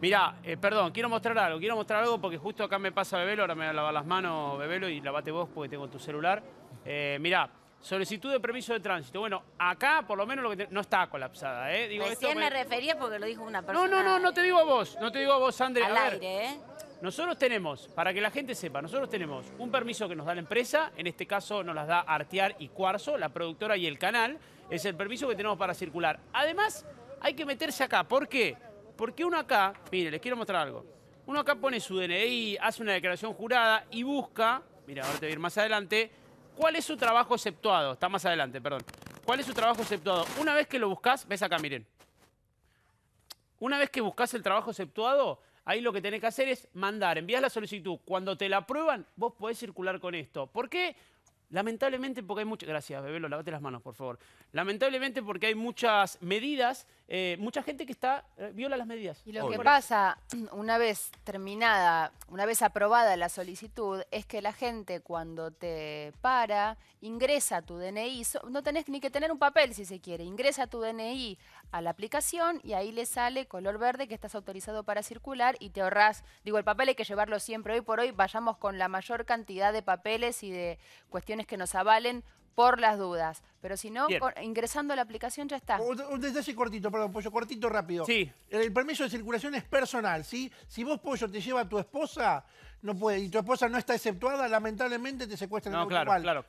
Mirá, eh, perdón, quiero mostrar algo, quiero mostrar algo porque justo acá me pasa Bebelo, ahora me voy a lavar las manos, Bebelo, y lavate vos porque tengo tu celular. Mira, eh, mirá, solicitud de permiso de tránsito. Bueno, acá por lo menos lo que no está colapsada, ¿eh? Digo, me... refería porque lo dijo una persona. No, no, no, no te digo a vos, no te digo a vos, André. Al aire, ¿eh? Nosotros tenemos, para que la gente sepa, nosotros tenemos un permiso que nos da la empresa, en este caso nos las da Artear y Cuarzo, la productora y el canal, es el permiso que tenemos para circular. Además, hay que meterse acá, ¿por qué? Porque uno acá, mire, les quiero mostrar algo. Uno acá pone su DNI, hace una declaración jurada y busca, mira, ahora te voy a ir más adelante, cuál es su trabajo exceptuado. Está más adelante, perdón. ¿Cuál es su trabajo exceptuado? Una vez que lo buscas, ves acá, miren. Una vez que buscas el trabajo exceptuado, ahí lo que tenés que hacer es mandar, envías la solicitud. Cuando te la aprueban, vos podés circular con esto. ¿Por qué? Lamentablemente porque hay muchas... Gracias, Bebelo, lavate las manos, por favor. Lamentablemente porque hay muchas medidas, eh, mucha gente que está eh, viola las medidas. Y lo que pasa, una vez terminada, una vez aprobada la solicitud, es que la gente cuando te para, ingresa tu DNI, no tenés ni que tener un papel si se quiere, ingresa tu DNI a la aplicación y ahí le sale color verde que estás autorizado para circular y te ahorras, digo, el papel hay que llevarlo siempre, hoy por hoy vayamos con la mayor cantidad de papeles y de cuestiones que nos avalen por las dudas. Pero si no, ingresando a la aplicación ya está. Un, cortito, perdón, Pollo, cortito, rápido. Sí. El, permiso de circulación es personal, ¿sí? Si vos, Pollo, te lleva a tu esposa, no puede, y tu esposa no está exceptuada, lamentablemente te secuestran no, el claro, claro.